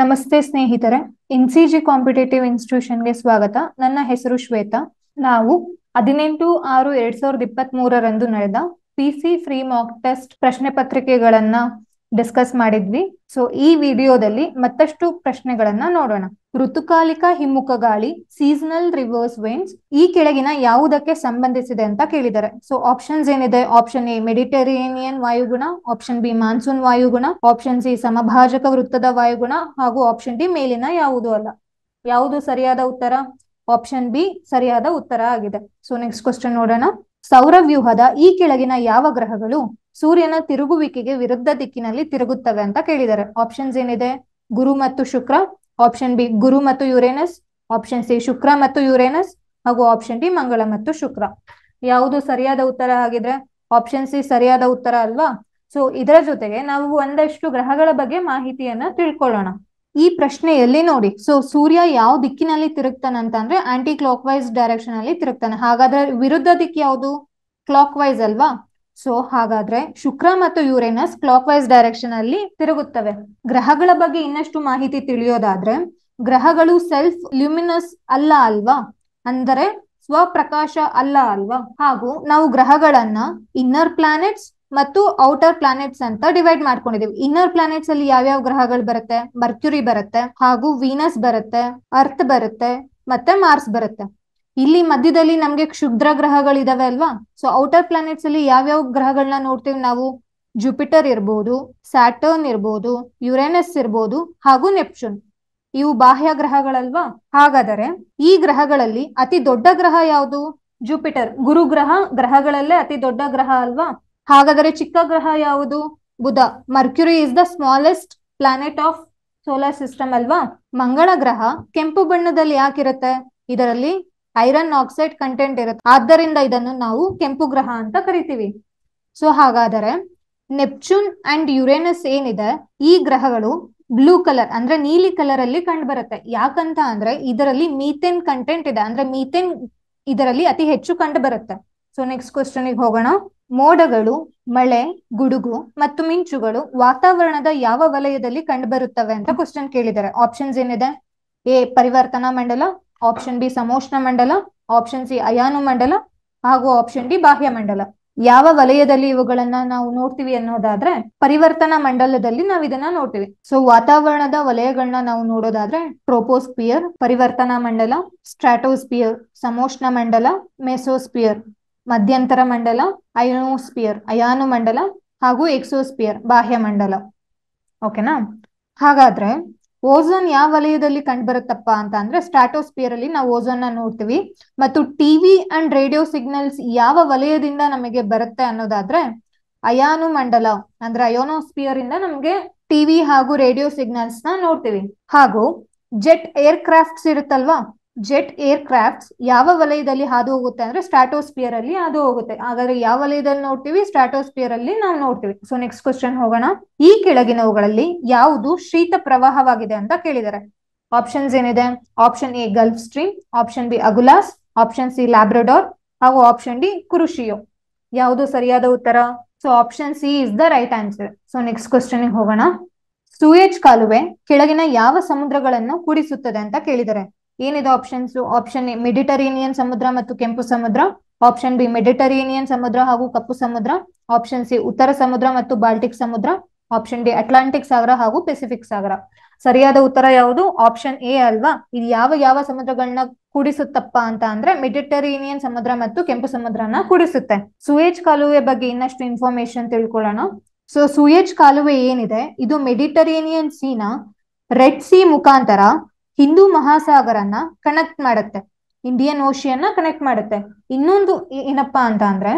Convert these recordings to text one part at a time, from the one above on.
ನಮಸ್ತೆ ಸ್ನೇಹಿತರೆ ಎನ್ಸಿಜಿ ಕಾಂಪಿಟೇಟಿವ್ ಇನ್ಸ್ಟಿಟ್ಯೂಷನ್ಗೆ ಸ್ವಾಗತ ನನ್ನ ಹೆಸರು ಶ್ವೇತಾ ನಾವು ಹದಿನೆಂಟು ಆರು ಎರಡ್ ಸಾವಿರದ ಇಪ್ಪತ್ತ್ ಮೂರರಂದು ನಡೆದ ಪಿಸಿ ಫ್ರೀ ಮಾಕ್ ಟೆಸ್ಟ್ ಪ್ರಶ್ನೆ ಪತ್ರಿಕೆಗಳನ್ನ ಡಿಸ್ಕಸ್ ಮಾಡಿದ್ವಿ ಸೊ ಈ ವಿಡಿಯೋದಲ್ಲಿ ಮತ್ತಷ್ಟು ಪ್ರಶ್ನೆಗಳನ್ನ ನೋಡೋಣ ಋತುಕಾಲಿಕ ಹಿಮ್ಮುಖ ಗಾಳಿ ಸೀಸನಲ್ ರಿವರ್ಸ್ ವೇನ್ಸ್ ಈ ಕೆಳಗಿನ ಯಾವುದಕ್ಕೆ ಸಂಬಂಧಿಸಿದೆ ಅಂತ ಕೇಳಿದ್ದಾರೆ ಸೊ ಆಪ್ಷನ್ಸ್ ಏನಿದೆ ಆಪ್ಷನ್ ಎ ಮೆಡಿಟರೇನಿಯನ್ ವಾಯುಗುಣ ಆಪ್ಷನ್ ಬಿ ಮಾನ್ಸೂನ್ ವಾಯುಗುಣ ಆಪ್ಷನ್ ಸಿ ಸಮಭಾಜಕ ವೃತ್ತದ ವಾಯುಗುಣ ಹಾಗೂ ಆಪ್ಷನ್ ಡಿ ಮೇಲಿನ ಯಾವುದು ಅಲ್ಲ ಯಾವುದು ಸರಿಯಾದ ಉತ್ತರ ಆಪ್ಷನ್ ಬಿ ಸರಿಯಾದ ಉತ್ತರ ಆಗಿದೆ ಸೊ ನೆಕ್ಸ್ಟ್ ಕ್ವಶನ್ ನೋಡೋಣ ಸೌರವ್ಯೂಹದ ಈ ಕೆಳಗಿನ ಯಾವ ಗ್ರಹಗಳು ಸೂರ್ಯನ ತಿರುಗುವಿಕೆಗೆ ವಿರುದ್ಧ ದಿಕ್ಕಿನಲ್ಲಿ ತಿರುಗುತ್ತವೆ ಅಂತ ಕೇಳಿದ್ದಾರೆ ಆಪ್ಷನ್ಸ್ ಏನಿದೆ ಗುರು ಮತ್ತು ಶುಕ್ರ ಆಪ್ಷನ್ ಬಿ ಗುರು ಮತ್ತು ಯುರೇನಸ್ ಆಪ್ಷನ್ ಸಿ ಶುಕ್ರ ಮತ್ತು ಯುರೇನಸ್ ಹಾಗೂ ಆಪ್ಷನ್ ಡಿ ಮಂಗಳ ಮತ್ತು ಶುಕ್ರ ಯಾವುದು ಸರಿಯಾದ ಉತ್ತರ ಹಾಗಿದ್ರೆ ಆಪ್ಷನ್ ಸಿ ಸರಿಯಾದ ಉತ್ತರ ಅಲ್ವಾ ಸೊ ಇದರ ಜೊತೆಗೆ ನಾವು ಒಂದಷ್ಟು ಗ್ರಹಗಳ ಬಗ್ಗೆ ಮಾಹಿತಿಯನ್ನ ತಿಳ್ಕೊಳ್ಳೋಣ ಈ ಪ್ರಶ್ನೆಯಲ್ಲಿ ನೋಡಿ ಸೊ ಸೂರ್ಯ ಯಾವ ದಿಕ್ಕಿನಲ್ಲಿ ತಿರುಗ್ತಾನೆ ಅಂದ್ರೆ ಆಂಟಿ ಕ್ಲಾಕ್ ವೈಸ್ ಡೈರೆಕ್ಷನ್ ಅಲ್ಲಿ ತಿರುಗ್ತಾನೆ ಹಾಗಾದ್ರೆ ವಿರುದ್ಧ ದಿಕ್ಕು ಯಾವುದು ಕ್ಲಾಕ್ ವೈಸ್ ಅಲ್ವಾ ಸೊ ಹಾಗಾದ್ರೆ ಶುಕ್ರ ಮತ್ತು ಯುರೇನಸ್ ಕ್ಲಾಕ್ ವೈಸ್ ಡೈರೆಕ್ಷನ್ ಅಲ್ಲಿ ತಿರುಗುತ್ತವೆ ಗ್ರಹಗಳ ಬಗ್ಗೆ ಇನ್ನಷ್ಟು ಮಾಹಿತಿ ತಿಳಿಯೋದಾದ್ರೆ ಗ್ರಹಗಳು ಸೆಲ್ಫ್ ಲ್ಯೂಮಿನಸ್ ಅಲ್ಲ ಅಲ್ವಾ ಅಂದರೆ ಸ್ವಪ್ರಕಾಶ ಅಲ್ಲ ಅಲ್ವಾ ಹಾಗೂ ನಾವು ಗ್ರಹಗಳನ್ನ ಇನ್ನರ್ ಪ್ಲಾನೆಟ್ಸ್ ಮತ್ತು ಔಟರ್ ಪ್ಲಾನೆಟ್ಸ್ ಅಂತ ಡಿವೈಡ್ ಮಾಡ್ಕೊಂಡಿದೀವಿ ಇನ್ನರ್ ಪ್ಲಾನೆಟ್ಸ್ ಅಲ್ಲಿ ಯಾವ್ಯಾವ ಗ್ರಹಗಳು ಬರುತ್ತೆ ಮರ್ಕ್ಯುರಿ ಬರುತ್ತೆ ಹಾಗೂ ವೀನಸ್ ಬರುತ್ತೆ ಅರ್ತ್ ಬರುತ್ತೆ ಮತ್ತೆ ಮಾರ್ಸ್ ಬರುತ್ತೆ ಇಲ್ಲಿ ಮಧ್ಯದಲ್ಲಿ ನಮ್ಗೆ ಕ್ಷುದ್ರ ಗ್ರಹಗಳಿದಾವೆ ಅಲ್ವಾ ಸೊ ಔಟರ್ ಪ್ಲಾನೆಟ್ಸ್ ಅಲ್ಲಿ ಯಾವ್ಯಾವ ಗ್ರಹಗಳನ್ನ ನೋಡ್ತೀವಿ ನಾವು ಜುಪಿಟರ್ ಇರ್ಬೋದು ಸ್ಯಾಟರ್ನ್ ಇರ್ಬೋದು ಯುರೇನಸ್ ಇರ್ಬೋದು ಹಾಗೂ ನೆಪ್ಚೂನ್ ಇವು ಬಾಹ್ಯ ಗ್ರಹಗಳಲ್ವಾ ಹಾಗಾದರೆ ಈ ಗ್ರಹಗಳಲ್ಲಿ ಅತಿ ದೊಡ್ಡ ಗ್ರಹ ಯಾವುದು ಜುಪಿಟರ್ ಗುರು ಗ್ರಹ ಗ್ರಹಗಳಲ್ಲೇ ಅತಿ ದೊಡ್ಡ ಗ್ರಹ ಅಲ್ವಾ ಹಾಗಾದರೆ ಚಿಕ್ಕ ಗ್ರಹ ಯಾವುದು ಬುಧ Mercury is the smallest planet of solar system ಅಲ್ವಾ ಮಂಗಳ ಗ್ರಹ ಕೆಂಪು ಬಣ್ಣದಲ್ಲಿ ಯಾಕಿರುತ್ತೆ ಇದರಲ್ಲಿ ಐರನ್ ಆಕ್ಸೈಡ್ ಕಂಟೆಂಟ್ ಇರುತ್ತೆ ಆದ್ದರಿಂದ ಇದನ್ನು ನಾವು ಕೆಂಪು ಗ್ರಹ ಅಂತ ಕರಿತೀವಿ ಸೊ ಹಾಗಾದರೆ ನೆಪ್ಚೂನ್ ಅಂಡ್ ಯುರೇನಸ್ ಏನಿದೆ ಈ ಗ್ರಹಗಳು ಬ್ಲೂ ಕಲರ್ ಅಂದ್ರೆ ನೀಲಿ ಕಲರ್ ಅಲ್ಲಿ ಕಂಡು ಬರುತ್ತೆ ಯಾಕಂತ ಅಂದ್ರೆ ಇದರಲ್ಲಿ ಮೀಥೇನ್ ಕಂಟೆಂಟ್ ಇದೆ ಅಂದ್ರೆ ಮೀಥೇನ್ ಇದರಲ್ಲಿ ಅತಿ ಹೆಚ್ಚು ಕಂಡು ಬರುತ್ತೆ ಸೊ ನೆಕ್ಸ್ಟ್ ಕ್ವಶನ್ ಹೋಗೋಣ ಮೋಡಗಳು ಮಳೆ ಗುಡುಗು ಮತ್ತು ಮಿಂಚುಗಳು ವಾತಾವರಣದ ಯಾವ ವಲಯದಲ್ಲಿ ಕಂಡು ಬರುತ್ತವೆ ಅಂತ ಕ್ವಶನ್ ಕೇಳಿದ್ದಾರೆ ಆಪ್ಷನ್ಸ್ ಏನಿದೆ ಎ ಪರಿವರ್ತನಾ ಮಂಡಲ ಆಪ್ಷನ್ ಬಿ ಸಮೋಷ್ಣ ಮಂಡಲ ಆಪ್ಷನ್ ಸಿ ಅಯಾನು ಮಂಡಲ ಹಾಗೂ ಆಪ್ಷನ್ ಡಿ ಬಾಹ್ಯ ಮಂಡಲ ಯಾವ ವಲಯದಲ್ಲಿ ಇವುಗಳನ್ನ ನಾವು ನೋಡ್ತೀವಿ ಅನ್ನೋದಾದ್ರೆ ಪರಿವರ್ತನಾ ಮಂಡಲದಲ್ಲಿ ನಾವು ಇದನ್ನ ನೋಡ್ತೀವಿ ಸೊ ವಾತಾವರಣದ ವಲಯಗಳನ್ನ ನಾವು ನೋಡೋದಾದ್ರೆ ಟ್ರೋಪೋಸ್ಪಿಯರ್ ಪರಿವರ್ತನಾ ಮಂಡಲ ಸ್ಟ್ರಾಟೋಸ್ಪಿಯರ್ ಸಮೋಷ್ಣ ಮಂಡಲ ಮೆಸೋಸ್ಪಿಯರ್ ಮಧ್ಯಂತರ ಮಂಡಲ ಐನೋಸ್ಪಿಯರ್ ಅಯಾನು ಮಂಡಲ ಹಾಗೂ ಎಕ್ಸೋಸ್ಪಿಯರ್ ಬಾಹ್ಯ ಮಂಡಲ ಓಕೆನಾ ಹಾಗಾದ್ರೆ ಓಝೋನ್ ಯಾವ ವಲಯದಲ್ಲಿ ಕಂಡು ಬರುತ್ತಪ್ಪ ಅಂತ ಅಂದ್ರೆ ಸ್ಟ್ರಾಟೋಸ್ಪಿಯರ್ ಅಲ್ಲಿ ನಾವು ಓಝೋನ್ ನ ನೋಡ್ತೀವಿ ಮತ್ತು ಟಿವಿ ಅಂಡ್ ರೇಡಿಯೋ ಸಿಗ್ನಲ್ಸ್ ಯಾವ ವಲಯದಿಂದ ನಮಗೆ ಬರುತ್ತೆ ಅನ್ನೋದಾದ್ರೆ ಅಯಾನು ಮಂಡಲ ಅಂದ್ರೆ ಅಯೋನೋಸ್ಪಿಯರ್ ಇಂದ ನಮಗೆ ಟಿವಿ ಹಾಗೂ ರೇಡಿಯೋ ಸಿಗ್ನಲ್ಸ್ ನ ನೋಡ್ತೀವಿ ಹಾಗೂ ಜೆಟ್ ಏರ್ ಕ್ರಾಫ್ಟ್ಸ್ ಇರುತ್ತಲ್ವಾ ಜೆಟ್ ಏರ್ ಕ್ರಾಫ್ಟ್ ಯಾವ ವಲಯದಲ್ಲಿ ಹಾದು ಹೋಗುತ್ತೆ ಅಂದ್ರೆ ಸ್ಟ್ರಾಟೋಸ್ಪಿಯರ್ ಅಲ್ಲಿ ಹಾದು ಹೋಗುತ್ತೆ ಹಾಗಾದ್ರೆ ಯಾವ ವಲಯದಲ್ಲಿ ನೋಡ್ತೀವಿ ಸ್ಟ್ರಾಟೋಸ್ಪಿಯರ್ ಅಲ್ಲಿ ನಾವು ನೋಡ್ತೀವಿ ಸೊ ನೆಕ್ಸ್ಟ್ ಕ್ವಶನ್ ಹೋಗೋಣ ಈ ಕೆಳಗಿನವುಗಳಲ್ಲಿ ಯಾವುದು ಶೀತ ಪ್ರವಾಹವಾಗಿದೆ ಅಂತ ಕೇಳಿದ್ದಾರೆ ಆಪ್ಷನ್ಸ್ ಏನಿದೆ option A Gulf Stream option B Agulhas option C Labrador ಹಾಗೂ ಆಪ್ಷನ್ ಡಿ ಕುರುಷಿಯೋ ಯಾವುದು ಸರಿಯಾದ ಉತ್ತರ so option C is the right answer so next question ಹೋಗೋಣ ಸೂಯೇಜ್ ಕಾಲುವೆ ಕೆಳಗಿನ ಯಾವ ಸಮುದ್ರಗಳನ್ನು ಕೂಡಿಸುತ್ತದೆ ಅಂತ ಕೇಳಿದರೆ ಏನಿದೆ ಆಪ್ಷನ್ಸ್ ಆಪ್ಷನ್ ಎ ಮೆಡಿಟರೇನಿಯನ್ ಸಮುದ್ರ ಮತ್ತು ಕೆಂಪು ಸಮುದ್ರ ಆಪ್ಷನ್ ಬಿ ಮೆಡಿಟರೇನಿಯನ್ ಸಮುದ್ರ ಹಾಗೂ ಕಪ್ಪು ಸಮುದ್ರ ಆಪ್ಷನ್ ಸಿ ಉತ್ತರ ಸಮುದ್ರ ಮತ್ತು ಬಾಲ್ಟಿಕ್ ಸಮುದ್ರ ಆಪ್ಷನ್ ಡಿ ಅಟ್ಲಾಂಟಿಕ್ ಸಾಗರ ಹಾಗೂ ಪೆಸಿಫಿಕ್ ಸಾಗರ ಸರಿಯಾದ ಉತ್ತರ ಯಾವುದು ಆಪ್ಷನ್ ಎ ಅಲ್ವಾ ಇದು ಯಾವ ಯಾವ ಸಮುದ್ರಗಳನ್ನ ಕೂಡಿಸುತ್ತಪ್ಪ ಅಂತ ಅಂದ್ರೆ ಮೆಡಿಟರೇನಿಯನ್ ಸಮುದ್ರ ಮತ್ತು ಕೆಂಪು ಸಮುದ್ರನ ಕೂಡಿಸುತ್ತೆ ಸುಯೇಜ್ ಕಾಲುವೆ ಬಗ್ಗೆ ಇನ್ನಷ್ಟು ಇನ್ಫಾರ್ಮೇಶನ್ ತಿಳ್ಕೊಳ್ಳೋಣ ಸೊ ಸುಯೇಜ್ ಕಾಲುವೆ ಏನಿದೆ ಇದು ಮೆಡಿಟರೇನಿಯನ್ ಸೀನ ರೆಡ್ ಸಿ ಮುಖಾಂತರ ಹಿಂದೂ ಮಹಾಸಾಗರನ್ನ ಕನೆಕ್ಟ್ ಮಾಡುತ್ತೆ ಇಂಡಿಯನ್ ಓಷಿಯನ್ನ ಕನೆಕ್ಟ್ ಮಾಡುತ್ತೆ ಇನ್ನೊಂದು ಏನಪ್ಪಾ ಅಂತ ಅಂದ್ರೆ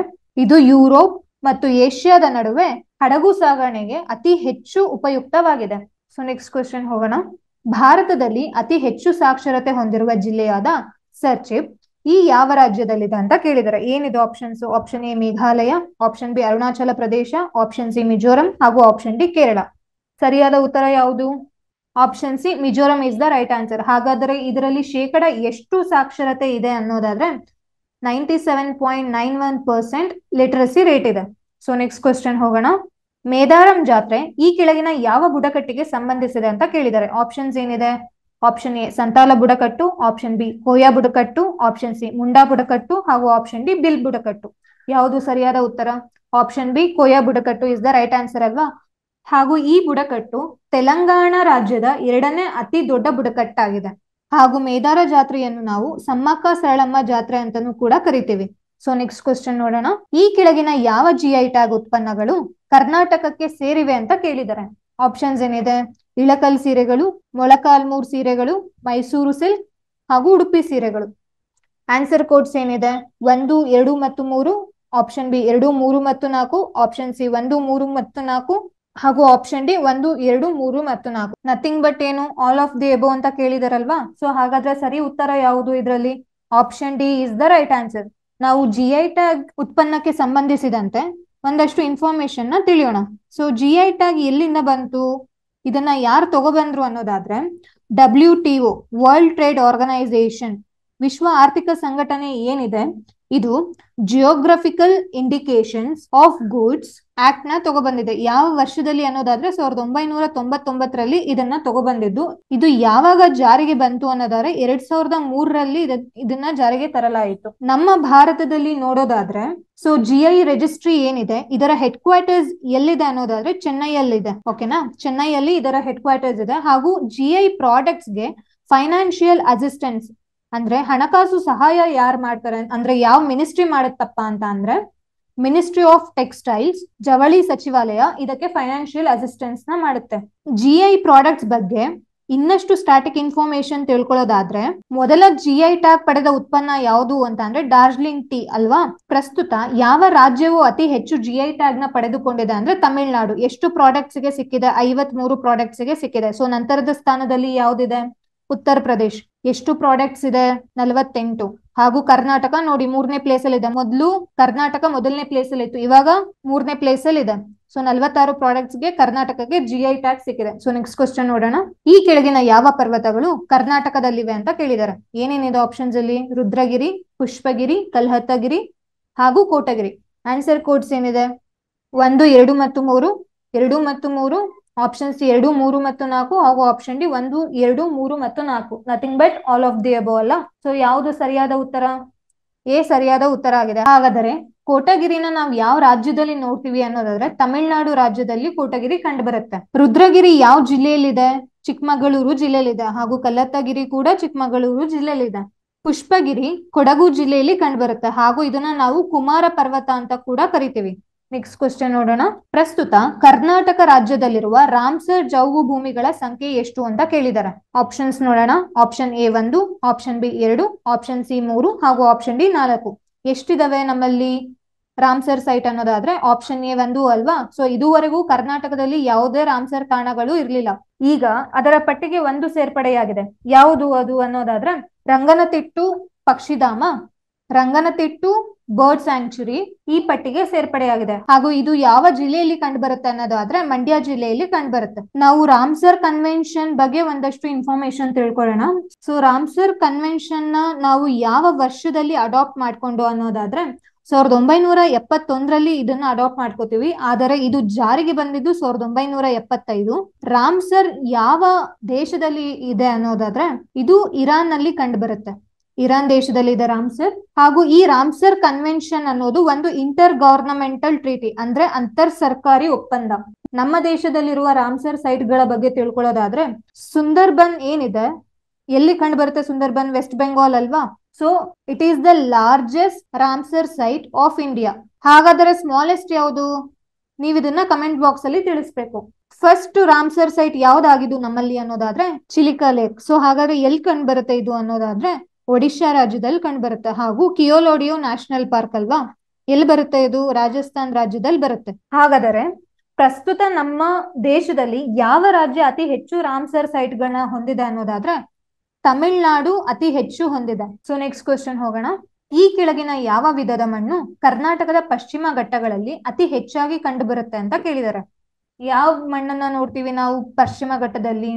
ಇದು ಯುರೋಪ್ ಮತ್ತು ಏಷ್ಯಾದ ನಡುವೆ ಹಡಗು ಸಾಗಣೆಗೆ ಅತಿ ಹೆಚ್ಚು ಉಪಯುಕ್ತವಾಗಿದೆ ಸೊ ನೆಕ್ಸ್ಟ್ ಕ್ವಶನ್ ಹೋಗೋಣ ಭಾರತದಲ್ಲಿ ಅತಿ ಹೆಚ್ಚು ಸಾಕ್ಷರತೆ ಹೊಂದಿರುವ ಜಿಲ್ಲೆಯಾದ ಸರ್ಚಿಪ್ ಈ ಯಾವ ರಾಜ್ಯದಲ್ಲಿದೆ ಅಂತ ಕೇಳಿದರೆ ಏನಿದೆ options option A Meghalaya option B Arunachal Pradesh option C Mizoram ಹಾಗೂ ಆಪ್ಷನ್ ಡಿ ಕೇರಳ ಸರಿಯಾದ ಉತ್ತರ ಯಾವುದು option C Mizoram is the right answer ಹಾಗಾದರೆ ಇದರಲ್ಲಿ ಶೇಕಡ ಎಷ್ಟು ಸಾಕ್ಷರತೆ ಇದೆ ಅನ್ನೋದಾದ್ರೆ ninety seven point nine one percent literacy rate ಇದೆ ಸೊ ನೆಕ್ಸ್ಟ್ ಕ್ವಶನ್ ಹೋಗೋಣ ಮೇದಾರಂ ಜಾತ್ರೆ ಈ ಕೆಳಗಿನ ಯಾವ ಬುಡಕಟ್ಟಿಗೆ ಸಂಬಂಧಿಸಿದೆ ಅಂತ ಕೇಳಿದ್ದಾರೆ ಆಪ್ಷನ್ಸ್ ಏನಿದೆ ಆಪ್ಷನ್ ಎ ಸಂತಾಲ ಬುಡಕಟ್ಟು ಆಪ್ಷನ್ ಬಿ ಕೋಯಾ ಬುಡಕಟ್ಟು ಆಪ್ಷನ್ ಸಿ ಮುಂಡಾ ಬುಡಕಟ್ಟು ಹಾಗೂ ಆಪ್ಷನ್ ಡಿ ಬಿಲ್ ಬುಡಕಟ್ಟು ಯಾವುದು ಸರಿಯಾದ ಉತ್ತರ ಆಪ್ಷನ್ ಬಿ ಕೋಯಾ ಬುಡಕಟ್ಟು ಇಸ್ ದ ರೈಟ್ ಆನ್ಸರ್ ಅಲ್ವಾ ಹಾಗೂ ಈ ಬುಡಕಟ್ಟು ತೆಲಂಗಾಣ ರಾಜ್ಯದ ಎರಡನೇ ಅತಿ ದೊಡ್ಡ ಬುಡಕಟ್ಟಾಗಿದೆ ಹಾಗೂ ಮೇದಾರ ಜಾತ್ರೆಯನ್ನು ನಾವು ಸಮ್ಮಕ್ಕ ಸರಳಮ್ಮ ಜಾತ್ರೆ ಅಂತಾನೂ ಕೂಡ ಕರಿತೀವಿ ಸೊ ನೆಕ್ಸ್ಟ್ ಕ್ವಶನ್ ನೋಡೋಣ ಈ ಕೆಳಗಿನ ಯಾವ ಜಿ ಐ ಟ್ಯಾಗ್ ಉತ್ಪನ್ನಗಳು ಕರ್ನಾಟಕಕ್ಕೆ ಸೇರಿವೆ ಅಂತ ಕೇಳಿದ್ದಾರೆ ಆಪ್ಷನ್ಸ್ ಏನಿದೆ ಇಳಕಲ್ ಸೀರೆಗಳು ಮೊಳಕಾಲ್ಮೂರ್ ಸೀರೆಗಳು ಮೈಸೂರು ಸಿಲ್ಕ್ ಹಾಗೂ ಉಡುಪಿ ಸೀರೆಗಳು ಆನ್ಸರ್ ಕೋಡ್ಸ್ ಏನಿದೆ ಒಂದು ಎರಡು ಮತ್ತು ಮೂರು ಆಪ್ಷನ್ ಬಿ ಎರಡು ಮೂರು ಮತ್ತು ನಾಲ್ಕು ಆಪ್ಷನ್ ಸಿ ಒಂದು ಮೂರು ಮತ್ತು ನಾಲ್ಕು ಹಾಗೂ ಆಪ್ಷನ್ ಡಿ ಒಂದು ಎರಡು ಮೂರು ಮತ್ತು ನಾಲ್ಕು ನಥಿಂಗ್ ಬಟ್ ಏನು ಆಲ್ ಆಫ್ ದಿ ಎಬೋ ಅಂತ ಕೇಳಿದಾರಲ್ವಾ ಸೊ ಹಾಗಾದ್ರೆ ಸರಿ ಉತ್ತರ ಯಾವುದು ಇದರಲ್ಲಿ option D is the right answer ನಾವು ಜಿ ಐ ಟ್ಯಾಗ್ ಉತ್ಪನ್ನಕ್ಕೆ ಸಂಬಂಧಿಸಿದಂತೆ ಒಂದಷ್ಟು ಇನ್ಫಾರ್ಮೇಶನ್ ನ ತಿಳಿಯೋಣ ಸೊ ಜಿ ಐ ಟ್ಯಾಗ್ ಎಲ್ಲಿಂದ ಬಂತು ಇದನ್ನ ಯಾರು ಬಂದ್ರು ಅನ್ನೋದಾದ್ರೆ W T O world trade organisation ವಿಶ್ವ ಆರ್ಥಿಕ ಸಂಘಟನೆ ಏನಿದೆ ಇದು geographical indications of goods act ನ ತಗೊಬಂದಿದೆ ಯಾವ ವರ್ಷದಲ್ಲಿ ಅನ್ನೋದಾದ್ರೆ ಸಾವಿರದ ಒಂಬೈನೂರ ತೊಂಬತ್ತೊಂಬತ್ತರಲ್ಲಿ ಇದನ್ನ ತಗೊಬಂದಿದ್ದು ಇದು ಯಾವಾಗ ಜಾರಿಗೆ ಬಂತು ಅನ್ನೋದಾದ್ರೆ ಎರಡ್ ಸಾವಿರದ ಮೂರರಲ್ಲಿ ಇದನ್ನ ಜಾರಿಗೆ ತರಲಾಯಿತು ನಮ್ಮ ಭಾರತದಲ್ಲಿ ನೋಡೋದಾದ್ರೆ ಸೊ ಜಿ ಐ ರಿಜಿಸ್ಟ್ರಿ ಏನಿದೆ ಇದರ ಹೆಡ್ ಕ್ವಾರ್ಟರ್ಸ್ ಎಲ್ಲಿದೆ ಅನ್ನೋದಾದ್ರೆ ಚೆನ್ನೈಯಲ್ಲಿದೆ ಓಕೆನಾ ಚೆನ್ನೈಯಲ್ಲಿ ಇದರ ಹೆಡ್ ಕ್ವಾರ್ಟರ್ಸ್ ಇದೆ ಹಾಗೂ ಜಿ ಐ ಪ್ರಾಡಕ್ಟ್ಸ್ ಗೆ ಫೈನಾನ್ಷಿಯಲ್ ಅಸಿಸ್ಟೆನ್ಸ್ ಅಂದ್ರೆ ಹಣಕಾಸು ಸಹಾಯ ಯಾರು ಮಾಡ್ತಾರೆ ಅಂದ್ರೆ ಯಾವ ಮಿನಿಸ್ಟ್ರಿ ಮಾಡುತ್ತಪ್ಪ ಅಂತ ಅಂದ್ರೆ ಮಿನಿಸ್ಟ್ರಿ ಆಫ್ ಟೆಕ್ಸ್ಟೈಲ್ಸ್ ಜವಳಿ ಸಚಿವಾಲಯ ಇದಕ್ಕೆ ಫೈನಾನ್ಷಿಯಲ್ ಅಸಿಸ್ಟೆನ್ಸ್ ನ ಮಾಡುತ್ತೆ ಜಿ ಐ ಪ್ರಾಡಕ್ಟ್ಸ್ ಬಗ್ಗೆ ಇನ್ನಷ್ಟು ಸ್ಟಾಟಿಕ್ ಇನ್ಫಾರ್ಮೇಶನ್ ತಿಳ್ಕೊಳ್ಳೋದಾದ್ರೆ ಮೊದಲ ಜಿ ಐ ಟ್ಯಾಗ್ ಪಡೆದ ಉತ್ಪನ್ನ ಯಾವುದು ಅಂತ ಅಂದ್ರೆ ಡಾರ್ಜಿಲಿಂಗ್ ಟೀ ಅಲ್ವಾ ಪ್ರಸ್ತುತ ಯಾವ ರಾಜ್ಯವು ಅತಿ ಹೆಚ್ಚು ಜಿ ಐ ಟ್ಯಾಗ್ ನ ಪಡೆದುಕೊಂಡಿದೆ ಅಂದ್ರೆ ತಮಿಳುನಾಡು ಎಷ್ಟು ಪ್ರಾಡಕ್ಟ್ಸ್ ಗೆ ಸಿಕ್ಕಿದೆ ಐವತ್ ಮೂರು ಪ್ರಾಡಕ್ಟ್ಸ್ ಗೆ ಸಿಕ್ಕಿದೆ ಸೊ ನಂತರದ ಸ್ಥಾನದಲ್ಲಿ ಯಾವ್ದಿದೆ ಉತ್ತರ ಪ್ರದೇಶ್ ಎಷ್ಟು ಪ್ರಾಡಕ್ಟ್ಸ್ ಇದೆ ನಲವತ್ತೆಂಟು ಹಾಗೂ ಕರ್ನಾಟಕ ನೋಡಿ ಮೂರನೇ ಪ್ಲೇಸ್ ಅಲ್ಲಿ ಇದೆ ಮೊದಲು ಕರ್ನಾಟಕ ಮೊದಲನೇ ಪ್ಲೇಸ್ ಅಲ್ಲಿ ಇತ್ತು ಇವಾಗ ಮೂರನೇ ಪ್ಲೇಸ್ ಅಲ್ಲಿ ಇದೆ ಸೊ ನಲವತ್ತಾರು ಪ್ರಾಡಕ್ಟ್ಸ್ ಗೆ ಕರ್ನಾಟಕಕ್ಕೆ ಜಿಐ ಟ್ಯಾಕ್ಸ್ ಸಿಕ್ಕಿದೆ ಸೊ ನೆಕ್ಸ್ಟ್ ಕ್ವಶನ್ ನೋಡೋಣ ಈ ಕೆಳಗಿನ ಯಾವ ಪರ್ವತಗಳು ಕರ್ನಾಟಕದಲ್ಲಿವೆ ಅಂತ ಕೇಳಿದ್ದಾರೆ ಏನೇನಿದೆ ಆಪ್ಷನ್ಸ್ ಅಲ್ಲಿ ರುದ್ರಗಿರಿ ಪುಷ್ಪಗಿರಿ ಕಲ್ಹತ್ತಗಿರಿ ಹಾಗೂ ಕೋಟಗಿರಿ ಆನ್ಸರ್ ಕೋಡ್ಸ್ ಏನಿದೆ ಒಂದು ಎರಡು ಮತ್ತು ಮೂರು ಎರಡು ಮತ್ತು ಮೂರು ಆಪ್ಷನ್ಸ್ ಎರಡು ಮೂರು ಮತ್ತು ನಾಲ್ಕು ಹಾಗೂ ಆಪ್ಷನ್ ಡಿ ಒಂದು ಎರಡು ಮೂರು ಮತ್ತು ನಾಲ್ಕು nothing but all of the above ಅಲ್ಲ ಸೊ ಯಾವುದು ಸರಿಯಾದ ಉತ್ತರ ಎ ಸರಿಯಾದ ಉತ್ತರ ಆಗಿದೆ ಹಾಗಾದರೆ ಕೋಟಗಿರಿನ ನಾವು ಯಾವ ರಾಜ್ಯದಲ್ಲಿ ನೋಡ್ತೀವಿ ಅನ್ನೋದಾದ್ರೆ ತಮಿಳುನಾಡು ರಾಜ್ಯದಲ್ಲಿ ಕೋಟಗಿರಿ ಕಂಡು ಬರುತ್ತೆ ರುದ್ರಗಿರಿ ಯಾವ ಜಿಲ್ಲೆಯಲ್ಲಿದೆ ಚಿಕ್ಕಮಗಳೂರು ಜಿಲ್ಲೆಯಲ್ಲಿದೆ ಹಾಗೂ ಕಲ್ಲತ್ತಗಿರಿ ಕೂಡ ಚಿಕ್ಕಮಗಳೂರು ಜಿಲ್ಲೆಯಲ್ಲಿದೆ ಪುಷ್ಪಗಿರಿ ಕೊಡಗು ಜಿಲ್ಲೆಯಲ್ಲಿ ಕಂಡು ಬರುತ್ತೆ ಹಾಗೂ ಇದನ್ನ ನಾವು ಕುಮಾರ ಪರ್ವತ ಅಂತ ಕೂಡ ಕರಿತೀವಿ ನೆಕ್ಸ್ಟ್ ಕ್ವಶನ್ ನೋಡೋಣ ಪ್ರಸ್ತುತ ಕರ್ನಾಟಕ ರಾಜ್ಯದಲ್ಲಿರುವ ರಾಮ್ಸರ್ ಜೌಗು ಭೂಮಿಗಳ ಸಂಖ್ಯೆ ಎಷ್ಟು ಅಂತ ಕೇಳಿದ್ದಾರೆ ಆಪ್ಷನ್ಸ್ ನೋಡೋಣ ಆಪ್ಷನ್ ಎ ಒಂದು ಆಪ್ಷನ್ ಬಿ ಎರಡು ಆಪ್ಷನ್ ಸಿ ಮೂರು ಹಾಗೂ ಆಪ್ಷನ್ ಡಿ ನಾಲ್ಕು ಎಷ್ಟಿದಾವೆ ನಮ್ಮಲ್ಲಿ ರಾಮ್ಸರ್ ಸೈಟ್ ಅನ್ನೋದಾದ್ರೆ ಆಪ್ಷನ್ ಎ ಒಂದು ಅಲ್ವಾ ಸೊ ಇದುವರೆಗೂ ಕರ್ನಾಟಕದಲ್ಲಿ ಯಾವುದೇ ರಾಮ್ಸರ್ ತಾಣಗಳು ಇರ್ಲಿಲ್ಲ ಈಗ ಅದರ ಪಟ್ಟಿಗೆ ಒಂದು ಸೇರ್ಪಡೆಯಾಗಿದೆ ಯಾವುದು ಅದು ಅನ್ನೋದಾದ್ರೆ ರಂಗನತಿಟ್ಟು ಪಕ್ಷಿಧಾಮ ರಂಗನತಿಟ್ಟು ಬರ್ಡ್ ಸ್ಯಾಂಕ್ಚುರಿ ಈ ಪಟ್ಟಿಗೆ ಸೇರ್ಪಡೆಯಾಗಿದೆ ಹಾಗೂ ಇದು ಯಾವ ಜಿಲ್ಲೆಯಲ್ಲಿ ಕಂಡು ಬರುತ್ತೆ ಅನ್ನೋದು ಮಂಡ್ಯ ಜಿಲ್ಲೆಯಲ್ಲಿ ಕಂಡು ಬರುತ್ತೆ ನಾವು ರಾಮ್ಸರ್ ಕನ್ವೆನ್ಷನ್ ಬಗ್ಗೆ ಒಂದಷ್ಟು ಇನ್ಫಾರ್ಮೇಶನ್ ತಿಳ್ಕೊಳ್ಳೋಣ ಸೊ ರಾಮ್ಸರ್ ಕನ್ವೆನ್ಷನ್ ನ ನಾವು ಯಾವ ವರ್ಷದಲ್ಲಿ ಅಡಾಪ್ಟ್ ಮಾಡ್ಕೊಂಡು ಅನ್ನೋದಾದ್ರೆ ಸಾವಿರದ ಒಂಬೈನೂರ ಎಪ್ಪತ್ತೊಂದರಲ್ಲಿ ಇದನ್ನ ಅಡಾಪ್ಟ್ ಮಾಡ್ಕೋತೀವಿ ಆದರೆ ಇದು ಜಾರಿಗೆ ಬಂದಿದ್ದು ಸಾವಿರದ ಒಂಬೈನೂರ ಎಪ್ಪತ್ತೈದು ರಾಮ್ಸರ್ ಯಾವ ದೇಶದಲ್ಲಿ ಇದೆ ಅನ್ನೋದಾದ್ರೆ ಇದು ಇರಾನ್ ನಲ್ಲಿ ಕಂಡು ಬರುತ್ತೆ ಇರಾನ್ ದೇಶದಲ್ಲಿ ಇದೆ ರಾಮ್ಸರ್ ಹಾಗೂ ಈ ರಾಮ್ಸರ್ ಕನ್ವೆನ್ಷನ್ ಅನ್ನೋದು ಒಂದು ಇಂಟರ್ ಗವರ್ನಮೆಂಟಲ್ ಟ್ರೀಟಿ ಅಂದ್ರೆ ಅಂತರ್ ಸರ್ಕಾರಿ ಒಪ್ಪಂದ ನಮ್ಮ ದೇಶದಲ್ಲಿರುವ ರಾಮ್ಸರ್ ಸೈಟ್ ಗಳ ಬಗ್ಗೆ ತಿಳ್ಕೊಳ್ಳೋದಾದ್ರೆ ಸುಂದರ್ಬನ್ ಏನಿದೆ ಎಲ್ಲಿ ಕಂಡು ಬರುತ್ತೆ ಸುಂದರ್ಬನ್ ವೆಸ್ಟ್ ಬೆಂಗಾಲ್ ಅಲ್ವಾ so it is the largest Ramsar site of India ಹಾಗಾದರೆ ಸ್ಮಾಲೆಸ್ಟ್ ಯಾವುದು ನೀವ್ ಇದನ್ನ ಕಮೆಂಟ್ ಬಾಕ್ಸ್ ಅಲ್ಲಿ ತಿಳಿಸ್ಬೇಕು ಫಸ್ಟ್ ರಾಮ್ಸರ್ ಸೈಟ್ ಯಾವ್ದಾಗಿದ್ದು ನಮ್ಮಲ್ಲಿ ಅನ್ನೋದಾದ್ರೆ ಚಿಲಿಕಾ ಲೇಕ್ ಸೊ ಹಾಗಾದ್ರೆ ಎಲ್ಲಿ ಕಂಡು ಬರುತ್ತೆ ಇದು ಅನ್ನೋದಾದ್ರೆ ಒಡಿಶಾ ರಾಜ್ಯದಲ್ಲಿ ಕಂಡು ಬರುತ್ತೆ ಹಾಗೂ ಕಿಯೋಲೋಡಿಯೋ ನ್ಯಾಷನಲ್ ಪಾರ್ಕ್ ಅಲ್ವಾ ಎಲ್ಲಿ ಬರುತ್ತೆ ಇದು ರಾಜಸ್ಥಾನ್ ರಾಜ್ಯದಲ್ಲಿ ಬರುತ್ತೆ ಹಾಗಾದರೆ ಪ್ರಸ್ತುತ ನಮ್ಮ ದೇಶದಲ್ಲಿ ಯಾವ ರಾಜ್ಯ ಅತಿ ಹೆಚ್ಚು ರಾಮ್ಸರ್ ಸೈಟ್ ಹೊಂದಿದೆ ಅನ್ನೋದಾದ್ರೆ ತಮಿಳ್ನಾಡು ಅತಿ ಹೆಚ್ಚು ಹೊಂದಿದೆ ಸೊ ನೆಕ್ಸ್ಟ್ ಕ್ವಶನ್ ಹೋಗೋಣ ಈ ಕೆಳಗಿನ ಯಾವ ವಿಧದ ಮಣ್ಣು ಕರ್ನಾಟಕದ ಪಶ್ಚಿಮ ಘಟ್ಟಗಳಲ್ಲಿ ಅತಿ ಹೆಚ್ಚಾಗಿ ಕಂಡು ಬರುತ್ತೆ ಅಂತ ಕೇಳಿದ್ದಾರೆ ಯಾವ ಮಣ್ಣನ್ನ ನೋಡ್ತೀವಿ ನಾವು ಪಶ್ಚಿಮ ಘಟ್ಟದಲ್ಲಿ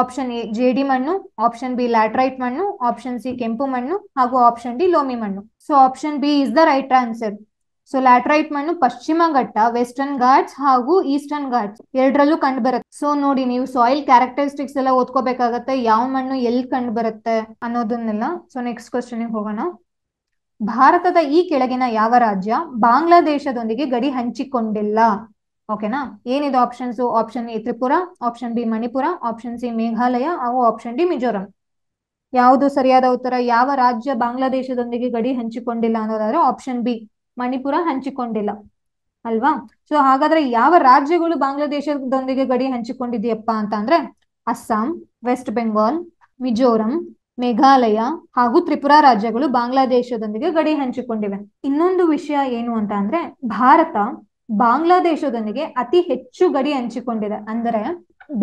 ಆಪ್ಷನ್ ಎ ಜೇಡಿ ಮಣ್ಣು ಆಪ್ಷನ್ ಬಿ ಲ್ಯಾಟ್ರೈಟ್ ಮಣ್ಣು ಆಪ್ಷನ್ ಸಿ ಕೆಂಪು ಮಣ್ಣು ಹಾಗೂ ಆಪ್ಷನ್ ಡಿ ಲೋಮಿ ಮಣ್ಣು so option B is the right answer so laterite ಮಣ್ಣು ಪಶ್ಚಿಮ ಘಟ್ಟ ವೆಸ್ಟರ್ನ್ ಘಾಟ್ಸ್ ಹಾಗೂ ಈಸ್ಟರ್ನ್ ಘಾಟ್ಸ್ ಎರಡರಲ್ಲೂ ಕಂಡು ಬರುತ್ತೆ ಸೊ ನೋಡಿ ನೀವು ಸಾಯಿಲ್ ಕ್ಯಾರೆಕ್ಟರಿಸ್ಟಿಕ್ಸ್ ಎಲ್ಲ ಓದ್ಕೋಬೇಕಾಗತ್ತೆ ಯಾವ ಮಣ್ಣು ಎಲ್ಲಿ ಕಂಡು ಬರುತ್ತೆ ಅನ್ನೋದನ್ನೆಲ್ಲ ಸೊ ನೆಕ್ಸ್ಟ್ ಕ್ವಶನ್ಗೆ ಹೋಗೋಣ ಭಾರತದ ಈ ಕೆಳಗಿನ ಯಾವ ರಾಜ್ಯ ಬಾಂಗ್ಲಾದೇಶದೊಂದಿಗೆ ಗಡಿ ಹಂಚಿಕೊಂಡಿಲ್ಲ ಓಕೆನಾ ಏನಿದೆ options option A Tripura option B Manipur option C Meghalaya ಹಾಗೂ ಆಪ್ಷನ್ ಡಿ ಮಿಜೋರಂ ಯಾವುದು ಸರಿಯಾದ ಉತ್ತರ ಯಾವ ರಾಜ್ಯ ಬಾಂಗ್ಲಾದೇಶದೊಂದಿಗೆ ಗಡಿ ಹಂಚಿಕೊಂಡಿಲ್ಲ ಅನ್ನೋದಾದ್ರೆ ಆಪ್ಷನ್ ಬಿ ಮಣಿಪುರ ಹಂಚಿಕೊಂಡಿಲ್ಲ ಅಲ್ವಾ ಸೊ ಹಾಗಾದ್ರೆ ಯಾವ ರಾಜ್ಯಗಳು ಬಾಂಗ್ಲಾದೇಶದೊಂದಿಗೆ ಗಡಿ ಹಂಚಿಕೊಂಡಿದೆಯಪ್ಪ ಅಂತ ಅಂದ್ರೆ ಅಸ್ಸಾಂ ವೆಸ್ಟ್ ಬೆಂಗಾಲ್ ಮಿಜೋರಂ ಮೇಘಾಲಯ ಹಾಗೂ ತ್ರಿಪುರ ರಾಜ್ಯಗಳು ಬಾಂಗ್ಲಾದೇಶದೊಂದಿಗೆ ಗಡಿ ಹಂಚಿಕೊಂಡಿವೆ ಇನ್ನೊಂದು ವಿಷಯ ಏನು ಅಂತ ಅಂದ್ರೆ ಭಾರತ ಬಾಂಗ್ಲಾದೇಶದೊಂದಿಗೆ ಅತಿ ಹೆಚ್ಚು ಗಡಿ ಹಂಚಿಕೊಂಡಿದೆ ಅಂದರೆ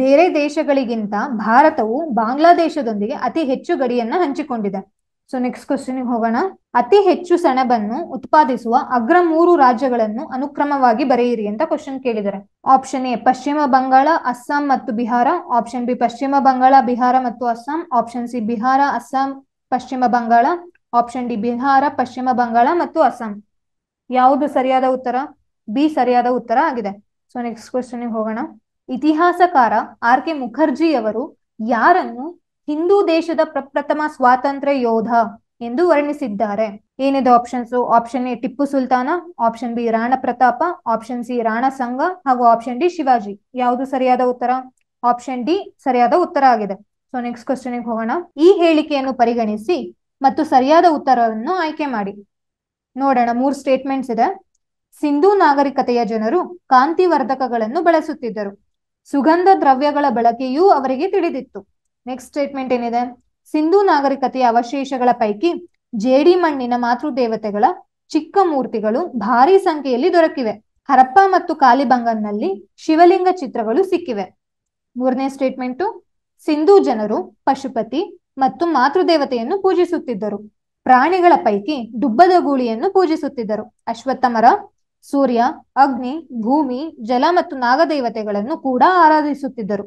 ಬೇರೆ ದೇಶಗಳಿಗಿಂತ ಭಾರತವು ಬಾಂಗ್ಲಾದೇಶದೊಂದಿಗೆ ಅತಿ ಹೆಚ್ಚು ಗಡಿಯನ್ನ ಹಂಚಿಕೊಂಡಿದೆ ಸೊ ನೆಕ್ಸ್ಟ್ ಕ್ವಶನ್ ಹೋಗೋಣ ಅತಿ ಹೆಚ್ಚು ಸೆಣಬನ್ನು ಉತ್ಪಾದಿಸುವ ಅಗ್ರ ಮೂರು ರಾಜ್ಯಗಳನ್ನು ಅನುಕ್ರಮವಾಗಿ ಬರೆಯಿರಿ ಅಂತ ಕ್ವಶನ್ ಕೇಳಿದರೆ ಆಪ್ಷನ್ ಎ ಪಶ್ಚಿಮ ಬಂಗಾಳ ಅಸ್ಸಾಂ ಮತ್ತು ಬಿಹಾರ ಆಪ್ಷನ್ ಬಿ ಪಶ್ಚಿಮ ಬಂಗಾಳ ಬಿಹಾರ ಮತ್ತು Assam option C Bihar Assam Paschim Bangal option D Bihar ಪಶ್ಚಿಮ ಬಂಗಾಳ ಮತ್ತು ಅಸ್ಸಾಂ ಯಾವುದು ಸರಿಯಾದ ಉತ್ತರ ಬಿ ಸರಿಯಾದ ಉತ್ತರ ಆಗಿದೆ ಸೊ ನೆಕ್ಸ್ಟ್ ಕ್ವಶನ್ ಹೋಗೋಣ ಇತಿಹಾಸಕಾರ ಆರ್ ಕೆ ಮುಖರ್ಜಿಯವರು ಯಾರನ್ನು ಹಿಂದೂ ದೇಶದ ಪ್ರಪ್ರಥಮ ಸ್ವಾತಂತ್ರ್ಯ ಯೋಧ ಎಂದು ವರ್ಣಿಸಿದ್ದಾರೆ ಏನಿದೆ options option A Tipu Sultan option B Rana Pratap option C Rana Sanga ಹಾಗೂ ಆಪ್ಷನ್ ಡಿ ಶಿವಾಜಿ ಯಾವುದು ಸರಿಯಾದ ಉತ್ತರ ಆಪ್ಷನ್ ಡಿ ಸರಿಯಾದ ಉತ್ತರ ಆಗಿದೆ ಸೊ ನೆಕ್ಸ್ಟ್ ಕ್ವಶನ್ ಹೋಗೋಣ ಈ ಹೇಳಿಕೆಯನ್ನು ಪರಿಗಣಿಸಿ ಮತ್ತು ಸರಿಯಾದ ಉತ್ತರವನ್ನು ಆಯ್ಕೆ ಮಾಡಿ ನೋಡೋಣ ಮೂರು ಸ್ಟೇಟ್ಮೆಂಟ್ಸ್ ಇದೆ ಸಿಂಧೂ ನಾಗರಿಕತೆಯ ಜನರು ಕಾಂತಿವರ್ಧಕಗಳನ್ನು ಬಳಸುತ್ತಿದ್ದರು ಸುಗಂಧ ದ್ರವ್ಯಗಳ ಬಳಕೆಯೂ ಅವರಿಗೆ ತಿಳಿದಿತ್ತು ನೆಕ್ಸ್ಟ್ ಸ್ಟೇಟ್ಮೆಂಟ್ ಏನಿದೆ ಸಿಂಧೂ ನಾಗರಿಕತೆಯ ಅವಶೇಷಗಳ ಪೈಕಿ ಜೇಡಿ ಮಣ್ಣಿನ ಮಾತೃದೇವತೆಗಳ ಚಿಕ್ಕ ಮೂರ್ತಿಗಳು ಭಾರಿ ಸಂಖ್ಯೆಯಲ್ಲಿ ದೊರಕಿವೆ ಹರಪ್ಪ ಮತ್ತು ಕಾಲಿಬಂಗನ್ನಲ್ಲಿ ಶಿವಲಿಂಗ ಚಿತ್ರಗಳು ಸಿಕ್ಕಿವೆ ಮೂರನೇ ಸ್ಟೇಟ್ಮೆಂಟು ಸಿಂಧೂ ಜನರು ಪಶುಪತಿ ಮತ್ತು ಮಾತೃದೇವತೆಯನ್ನು ಪೂಜಿಸುತ್ತಿದ್ದರು ಪ್ರಾಣಿಗಳ ಪೈಕಿ ದುಬ್ಬದ ಗೂಳಿಯನ್ನು ಪೂಜಿಸುತ್ತಿದ್ದರು ಅಶ್ವತ್ಥ ಮರ ಸೂರ್ಯ ಅಗ್ನಿ ಭೂಮಿ ಜಲ ಮತ್ತು ನಾಗದೇವತೆಗಳನ್ನು ಕೂಡ ಆರಾಧಿಸುತ್ತಿದ್ದರು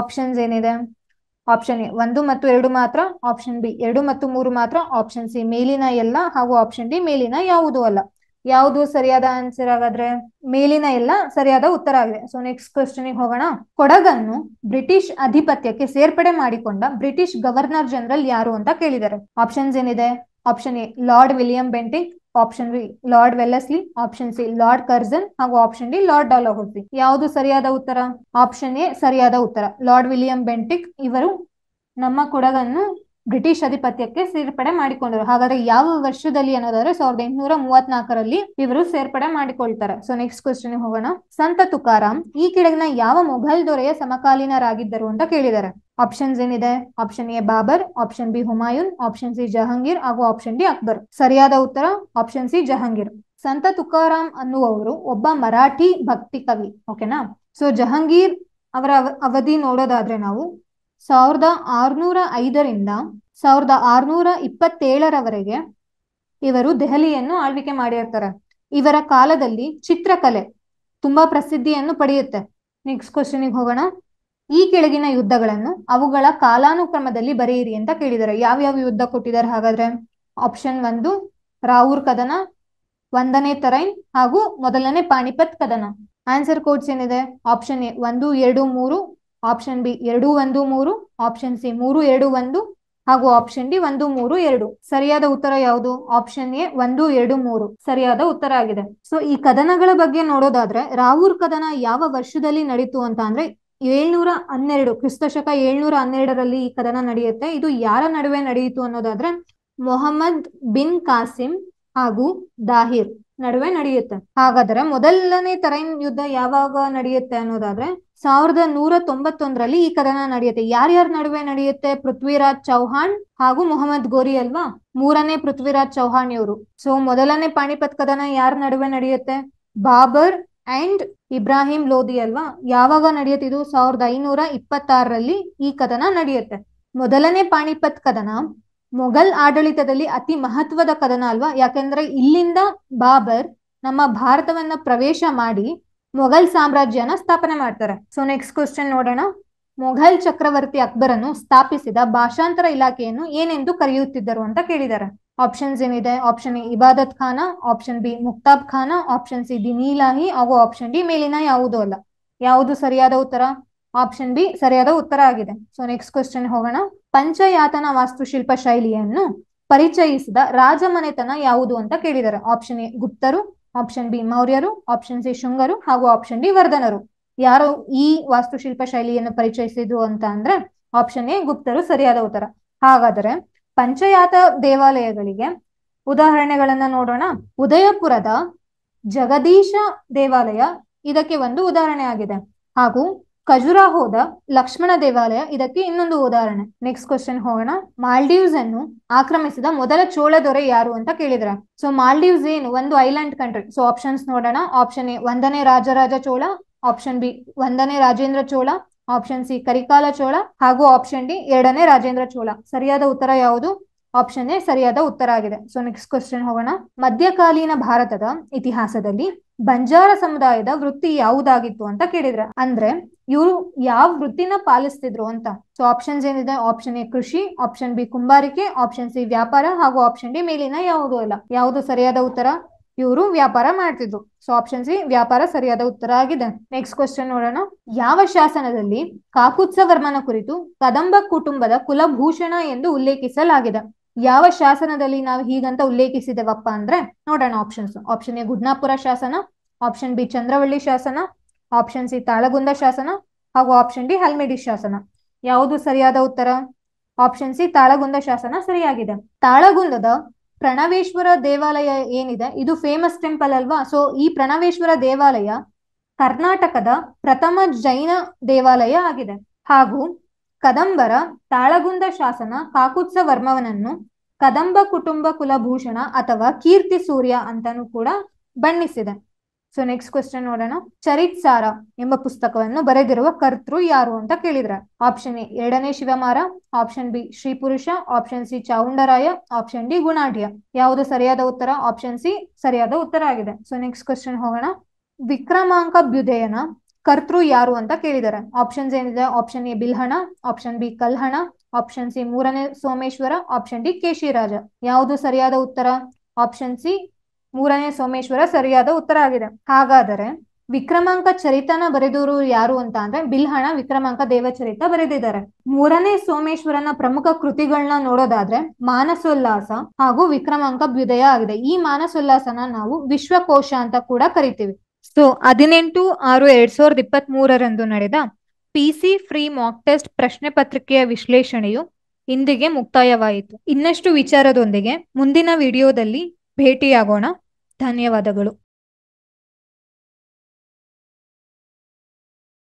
ಆಪ್ಷನ್ಸ್ ಏನಿದೆ ಆಪ್ಷನ್ ಎ ಒಂದು ಮತ್ತು ಎರಡು ಮಾತ್ರ ಆಪ್ಷನ್ ಬಿ ಎರಡು ಮತ್ತು ಮೂರು ಮಾತ್ರ ಆಪ್ಷನ್ ಸಿ ಮೇಲಿನ ಎಲ್ಲ ಹಾಗೂ ಆಪ್ಷನ್ ಡಿ ಮೇಲಿನ ಯಾವುದೂ ಅಲ್ಲ ಯಾವುದು ಸರಿಯಾದ ಆನ್ಸರ್ ಆಗಾದ್ರೆ ಮೇಲಿನ ಎಲ್ಲ ಸರಿಯಾದ ಉತ್ತರ ಆಗಿದೆ ಸೊ ನೆಕ್ಸ್ಟ್ ಕ್ವಶನ್ ಹೋಗೋಣ ಕೊಡಗನ್ನು ಬ್ರಿಟಿಷ್ ಅಧಿಪತ್ಯಕ್ಕೆ ಸೇರ್ಪಡೆ ಮಾಡಿಕೊಂಡ ಬ್ರಿಟಿಷ್ ಗವರ್ನರ್ ಜನರಲ್ ಯಾರು ಅಂತ ಕೇಳಿದ್ದಾರೆ ಆಪ್ಷನ್ಸ್ ಏನಿದೆ option A Lord William Bentinck option B Lord Wellesley option C Lord Curzon ಹಾಗೂ ಆಪ್ಷನ್ ಡಿ ಲಾರ್ಡ್ ಡಾಲಹುಡ್ಬಿ ಯಾವುದು ಸರಿಯಾದ ಉತ್ತರ ಆಪ್ಷನ್ ಎ ಸರಿಯಾದ ಉತ್ತರ ಲಾರ್ಡ್ ವಿಲಿಯಂ ಬೆಂಟಿಕ್ ಇವರು ನಮ್ಮ ಕೊಡಗನ್ನು ಬ್ರಿಟಿಷ್ ಅಧಿಪತ್ಯಕ್ಕೆ ಸೇರ್ಪಡೆ ಮಾಡಿಕೊಂಡರು ಹಾಗಾದ್ರೆ ಯಾವ ವರ್ಷದಲ್ಲಿ ಅನ್ನೋದಾದ್ರೆ ಸಾವಿರದ ಎಂಟುನೂರ ಮೂವತ್ನಾಲ್ಕರಲ್ಲಿ ಇವರು ಸೇರ್ಪಡೆ ಮಾಡಿಕೊಳ್ತಾರೆ ಸೊ ನೆಕ್ಸ್ಟ್ ಕ್ವಶನ್ ಹೋಗೋಣ ಸಂತ ತುಕಾರಾಮ್ ಈ ಕೆಳಗಿನ ಯಾವ ಮೊಘಲ್ ದೊರೆಯ ಸಮಕಾಲೀನರಾಗಿದ್ದರು ಅಂತ ಕೇಳಿದ್ದಾರೆ ಆಪ್ಷನ್ಸ್ ಏನಿದೆ option A Babur option B Humayun option C Jahangir ಹಾಗೂ ಆಪ್ಷನ್ ಡಿ ಅಕ್ಬರ್ ಸರಿಯಾದ ಉತ್ತರ ಆಪ್ಷನ್ ಸಿ ಜಹಾಂಗೀರ್ ಸಂತ ತುಕಾರಾಮ್ ಅನ್ನುವವರು ಒಬ್ಬ ಮರಾಠಿ ಭಕ್ತಿ ಕವಿ ಓಕೆನಾ ಸೊ ಜಹಾಂಗೀರ್ ಅವರ ಅವಧಿ ನೋಡೋದಾದ್ರೆ ನಾವು ಸಾವಿರದ ಆರುನೂರ ಐದರಿಂದ ಸಾವಿರದ ಆರುನೂರ ಇಪ್ಪತ್ತೇಳರವರೆಗೆ ಇವರು ದೆಹಲಿಯನ್ನು ಆಳ್ವಿಕೆ ಮಾಡಿರ್ತಾರೆ ಇವರ ಕಾಲದಲ್ಲಿ ಚಿತ್ರಕಲೆ ತುಂಬಾ ಪ್ರಸಿದ್ಧಿಯನ್ನು ಪಡೆಯುತ್ತೆ ನೆಕ್ಸ್ಟ್ ಕ್ವಶನ್ಗೆ ಹೋಗೋಣ ಈ ಕೆಳಗಿನ ಯುದ್ಧಗಳನ್ನು ಅವುಗಳ ಕಾಲಾನುಕ್ರಮದಲ್ಲಿ ಬರೆಯಿರಿ ಅಂತ ಕೇಳಿದ್ದಾರೆ ಯಾವ್ಯಾವ ಯುದ್ಧ ಕೊಟ್ಟಿದ್ದಾರೆ ಹಾಗಾದ್ರೆ ಆಪ್ಷನ್ ಒಂದು ರಾವೂರ್ ಕದನ ಒಂದನೇ ತರೈನ್ ಹಾಗೂ ಮೊದಲನೇ ಪಾಣಿಪತ್ ಕದನ ಆನ್ಸರ್ ಕೋಡ್ಸ್ ಏನಿದೆ ಆಪ್ಷನ್ ಎ ಒಂದು ಎರಡು ಮೂರು ಆಪ್ಷನ್ ಬಿ ಎರಡು ಒಂದು ಮೂರು ಆಪ್ಷನ್ ಸಿ ಮೂರು ಎರಡು ಒಂದು ಹಾಗೂ ಆಪ್ಷನ್ ಡಿ ಒಂದು ಮೂರು ಎರಡು ಸರಿಯಾದ ಉತ್ತರ ಯಾವುದು ಆಪ್ಷನ್ ಎ ಒಂದು ಎರಡು ಮೂರು ಸರಿಯಾದ ಉತ್ತರ ಆಗಿದೆ ಸೊ ಈ ಕದನಗಳ ಬಗ್ಗೆ ನೋಡೋದಾದ್ರೆ ರಾವೂರ್ ಕದನ ಯಾವ ವರ್ಷದಲ್ಲಿ ನಡೀತು ಅಂತ ಅಂದ್ರೆ ಏಳ್ನೂರ ಹನ್ನೆರಡು ಕ್ರಿಸ್ತಶಕ ಏಳ್ನೂರ ಹನ್ನೆರಡರಲ್ಲಿ ಈ ಕದನ ನಡೆಯುತ್ತೆ ಇದು ಯಾರ ನಡುವೆ ನಡೆಯಿತು ಅನ್ನೋದಾದ್ರೆ ಮೊಹಮ್ಮದ್ ಬಿನ್ ಕಾಸಿಂ ಹಾಗೂ ದಾಹಿರ್ ನಡುವೆ ನಡೆಯುತ್ತೆ ಹಾಗಾದ್ರೆ ಮೊದಲನೇ ತರೈನ್ ಯುದ್ಧ ಯಾವಾಗ ನಡೆಯುತ್ತೆ ಅನ್ನೋದಾದ್ರೆ ಸಾವಿರದ ನೂರ ತೊಂಬತ್ತೊಂದರಲ್ಲಿ ಈ ಕದನ ನಡೆಯುತ್ತೆ ಯಾರ್ಯಾರ ನಡುವೆ ನಡೆಯುತ್ತೆ ಪೃಥ್ವಿರಾಜ್ ಚೌಹಾಣ್ ಹಾಗೂ ಮೊಹಮ್ಮದ್ ಗೋರಿ ಅಲ್ವಾ ಮೂರನೇ ಪೃಥ್ವಿರಾಜ್ ಚೌಹಾಣ್ ಇವರು ಸೊ ಮೊದಲನೇ ಪಾಣಿಪತ್ ಕದನ ಯಾರ ನಡುವೆ ನಡೆಯುತ್ತೆ ಬಾಬರ್ ಅಂಡ್ ಇಬ್ರಾಹಿಂ ಲೋಧಿ ಅಲ್ವಾ ಯಾವಾಗ ನಡೆಯುತ್ತೆ ಸಾವಿರದ ಐನೂರ ಇಪ್ಪತ್ತಾರರಲ್ಲಿ ಈ ಕದನ ನಡೆಯುತ್ತೆ ಮೊದಲನೇ ಪಾಣಿಪತ್ ಕದನ ಮೊಘಲ್ ಆಡಳಿತದಲ್ಲಿ ಅತಿ ಮಹತ್ವದ ಕದನ ಅಲ್ವಾ ಯಾಕೆಂದ್ರೆ ಇಲ್ಲಿಂದ ಬಾಬರ್ ನಮ್ಮ ಭಾರತವನ್ನ ಪ್ರವೇಶ ಮಾಡಿ ಮೊಘಲ್ ಸಾಮ್ರಾಜ್ಯನ ಸ್ಥಾಪನೆ ಮಾಡ್ತಾರೆ ಸೊ ನೆಕ್ಸ್ಟ್ ಕ್ವಶನ್ ನೋಡೋಣ ಮೊಘಲ್ ಚಕ್ರವರ್ತಿ ಅಕ್ಬರನ್ನು ಸ್ಥಾಪಿಸಿದ ಭಾಷಾಂತರ ಇಲಾಖೆಯನ್ನು ಏನೆಂದು ಕರೆಯುತ್ತಿದ್ದರು ಅಂತ ಕೇಳಿದ್ದಾರೆ ಆಪ್ಷನ್ಸ್ ಏನಿದೆ option A Ibadat Khana option B Maktab Khana option C Din Ilahi ಹಾಗೂ ಆಪ್ಷನ್ ಡಿ ಮೇಲಿನ ಯಾವುದೂ ಅಲ್ಲ ಯಾವುದು ಸರಿಯಾದ ಉತ್ತರ ಆಪ್ಷನ್ ಬಿ ಸರಿಯಾದ ಉತ್ತರ ಆಗಿದೆ ಸೊ ನೆಕ್ಸ್ಟ್ ಕ್ವಶನ್ ಹೋಗೋಣ ಪಂಚಯಾತನ ವಾಸ್ತುಶಿಲ್ಪ ಶೈಲಿಯನ್ನು ಪರಿಚಯಿಸಿದ ರಾಜಮನೆತನ ಯಾವುದು ಅಂತ ಕೇಳಿದ್ದಾರೆ ಆಪ್ಷನ್ ಎ ಗುಪ್ತರು ಆಪ್ಷನ್ ಬಿ ಮೌರ್ಯರು ಆಪ್ಷನ್ ಸಿ ಶುಂಗರು ಹಾಗೂ ಆಪ್ಷನ್ ಡಿ ವರ್ಧನರು ಯಾರು ಈ ವಾಸ್ತುಶಿಲ್ಪ ಶೈಲಿಯನ್ನು ಪರಿಚಯಿಸಿದ್ರು ಅಂತ ಅಂದ್ರೆ ಆಪ್ಷನ್ ಎ ಗುಪ್ತರು ಸರಿಯಾದ ಉತ್ತರ ಹಾಗಾದರೆ ಪಂಚಯಾತ ದೇವಾಲಯಗಳಿಗೆ ಉದಾಹರಣೆಗಳನ್ನ ನೋಡೋಣ ಉದಯಪುರದ ಜಗದೀಶ ದೇವಾಲಯ ಇದಕ್ಕೆ ಒಂದು ಉದಾಹರಣೆ ಆಗಿದೆ ಹಾಗೂ ಹೋದ ಲಕ್ಷ್ಮಣ ದೇವಾಲಯ ಇದಕ್ಕೆ ಇನ್ನೊಂದು ಉದಾಹರಣೆ ನೆಕ್ಸ್ಟ್ ಕ್ವಶನ್ ಹೋಗೋಣ ಮಾಲ್ಡೀವ್ಸ್ ಅನ್ನು ಆಕ್ರಮಿಸಿದ ಮೊದಲ ಚೋಳ ದೊರೆ ಯಾರು ಅಂತ ಕೇಳಿದ್ರ ಸೊ ಮಾಲ್ಡೀವ್ಸ್ ಏನು ಒಂದು ಐಲ್ಯಾಂಡ್ ಕಂಟ್ರಿ ಸೊ ಆಪ್ಷನ್ಸ್ ನೋಡೋಣ ಆಪ್ಷನ್ ಎ ಒಂದನೇ ರಾಜರಾಜ ಚೋಳ ಆಪ್ಷನ್ ಬಿ ಒಂದನೇ ರಾಜೇಂದ್ರ ಚೋಳ ಆಪ್ಷನ್ ಸಿ ಕರಿಕಾಲ ಚೋಳ ಹಾಗೂ ಆಪ್ಷನ್ ಡಿ ಎರಡನೇ ರಾಜೇಂದ್ರ ಚೋಳ ಸರಿಯಾದ ಉತ್ತರ ಯಾವುದು ಆಪ್ಷನ್ ಎ ಸರಿಯಾದ ಉತ್ತರ ಆಗಿದೆ ಸೊ ನೆಕ್ಸ್ಟ್ ಕ್ವಶನ್ ಹೋಗೋಣ ಮಧ್ಯಕಾಲೀನ ಭಾರತದ ಇತಿಹಾಸದಲ್ಲಿ ಬಂಜಾರ ಸಮುದಾಯದ ವೃತ್ತಿ ಯಾವುದಾಗಿತ್ತು ಅಂತ ಕೇಳಿದ್ರೆ ಅಂದ್ರೆ ಇವರು ಯಾವ ವೃತ್ತಿನ ಪಾಲಿಸ್ತಿದ್ರು ಅಂತ ಸೊ ಆಪ್ಷನ್ಸ್ ಏನಿದೆ ಆಪ್ಷನ್ ಎ ಕೃಷಿ ಆಪ್ಷನ್ ಬಿ ಕುಂಬಾರಿಕೆ ಆಪ್ಷನ್ ಸಿ ವ್ಯಾಪಾರ ಹಾಗೂ ಆಪ್ಷನ್ ಡಿ ಮೇಲಿನ ಯಾವುದೂ ಅಲ್ಲ ಯಾವುದು ಸರಿಯಾದ ಉತ್ತರ ಇವರು ವ್ಯಾಪಾರ ಮಾಡ್ತಿದ್ರು ಸೊ ಆಪ್ಷನ್ ಸಿ ವ್ಯಾಪಾರ ಸರಿಯಾದ ಉತ್ತರ ಆಗಿದೆ ನೆಕ್ಸ್ಟ್ ಕ್ವಶನ್ ನೋಡೋಣ ಯಾವ ಶಾಸನದಲ್ಲಿ ಕಾಕುತ್ಸವರ್ಮನ ಕುರಿತು ಕದಂಬ ಕುಟುಂಬದ ಕುಲಭೂಷಣ ಎಂದು ಉಲ್ಲೇಖಿಸಲಾಗಿದೆ ಯಾವ ಶಾಸನದಲ್ಲಿ ನಾವು ಹೀಗಂತ ಉಲ್ಲೇಖಿಸಿದೆವಪ್ಪ ಅಂದ್ರೆ ನೋಡೋಣ ಆಪ್ಷನ್ಸ್ ಆಪ್ಷನ್ ಎ ಗುಡ್ನಾಪುರ ಶಾಸನ ಆಪ್ಷನ್ ಬಿ ಚಂದ್ರವಳ್ಳಿ ಶಾಸನ ಆಪ್ಷನ್ ಸಿ ತಾಳಗುಂದ ಶಾಸನ ಹಾಗೂ ಆಪ್ಷನ್ ಡಿ ಹಲ್ಮಿಡಿ ಶಾಸನ ಯಾವುದು ಸರಿಯಾದ ಉತ್ತರ ಆಪ್ಷನ್ ಸಿ ತಾಳಗುಂದ ಶಾಸನ ಸರಿಯಾಗಿದೆ ತಾಳಗುಂದದ ಪ್ರಣವೇಶ್ವರ ದೇವಾಲಯ ಏನಿದೆ ಇದು ಫೇಮಸ್ ಟೆಂಪಲ್ ಅಲ್ವಾ ಸೊ ಈ ಪ್ರಣವೇಶ್ವರ ದೇವಾಲಯ ಕರ್ನಾಟಕದ ಪ್ರಥಮ ಜೈನ ದೇವಾಲಯ ಆಗಿದೆ ಹಾಗೂ ಕದಂಬರ ತಾಳಗುಂದ ಶಾಸನ ಕಾಕುತ್ಸ ವರ್ಮವನನ್ನು ಕದಂಬ ಕುಟುಂಬ ಕುಲಭೂಷಣ ಅಥವಾ ಕೀರ್ತಿ ಸೂರ್ಯ ಅಂತಾನು ಕೂಡ ಬಣ್ಣಿಸಿದೆ ಸೊ ನೆಕ್ಸ್ಟ್ ಕ್ವಶನ್ ನೋಡೋಣ ಚರಿತ್ಸಾರ ಎಂಬ ಪುಸ್ತಕವನ್ನು ಬರೆದಿರುವ ಕರ್ತೃ ಯಾರು ಅಂತ ಕೇಳಿದ್ರೆ ಆಪ್ಷನ್ ಎ ಎರಡನೇ Shivamara option B Sripurusha option C Chavundaraya option D Gunadhya ಯಾವುದು ಸರಿಯಾದ ಉತ್ತರ ಆಪ್ಷನ್ ಸಿ ಸರಿಯಾದ ಉತ್ತರ ಆಗಿದೆ ಸೊ ನೆಕ್ಸ್ಟ್ ಕ್ವಶನ್ ಹೋಗೋಣ ವಿಕ್ರಮಾಂಕ ಬ್ಯುದಯನ ಕರ್ತೃ ಯಾರು ಅಂತ ಕೇಳಿದ್ದಾರೆ ಆಪ್ಷನ್ಸ್ ಏನಿದೆ option A Bilhana option B Kalhana option C ಮೂರನೇ ಸೋಮೇಶ್ವರ ಆಪ್ಷನ್ ಡಿ ಕೇಶಿರಾಜ ಯಾವುದು ಸರಿಯಾದ ಉತ್ತರ ಆಪ್ಷನ್ ಸಿ ಮೂರನೇ ಸೋಮೇಶ್ವರ ಸರಿಯಾದ ಉತ್ತರ ಆಗಿದೆ ಹಾಗಾದರೆ ವಿಕ್ರಮಾಂಕ ಚರಿತನ ಬರೆದವರು ಯಾರು ಅಂತ ಅಂದ್ರೆ ಬಿಲ್ಹಣ ವಿಕ್ರಮಾಂಕ ದೇವಚರಿತ ಬರೆದಿದ್ದಾರೆ ಮೂರನೇ ಸೋಮೇಶ್ವರನ ಪ್ರಮುಖ ಕೃತಿಗಳನ್ನ ನೋಡೋದಾದ್ರೆ ಮಾನಸೋಲ್ಲಾಸ ಹಾಗೂ ವಿಕ್ರಮಾಂಕ ದ್ವಿದಯ ಆಗಿದೆ ಈ ಮಾನಸೋಲ್ಲಾಸನ ನಾವು ವಿಶ್ವಕೋಶ ಅಂತ ಕೂಡ ಕರಿತೀವಿ ಸೊ ಹದಿನೆಂಟು ಆರು ಎರಡ್ ಸಾವಿರದ ಇಪ್ಪತ್ತ್ ಮೂರರಂದು ನಡೆದ ಪಿಸಿ ಫ್ರೀ ಮಾಕ್ ಟೆಸ್ಟ್ ಪ್ರಶ್ನೆ ಪತ್ರಿಕೆಯ ವಿಶ್ಲೇಷಣೆಯು ಇಂದಿಗೆ ಮುಕ್ತಾಯವಾಯಿತು ಇನ್ನಷ್ಟು ವಿಚಾರದೊಂದಿಗೆ ಮುಂದಿನ ವಿಡಿಯೋದಲ್ಲಿ ಭೇಟಿಯಾಗೋಣ ಧನ್ಯವಾದಗಳು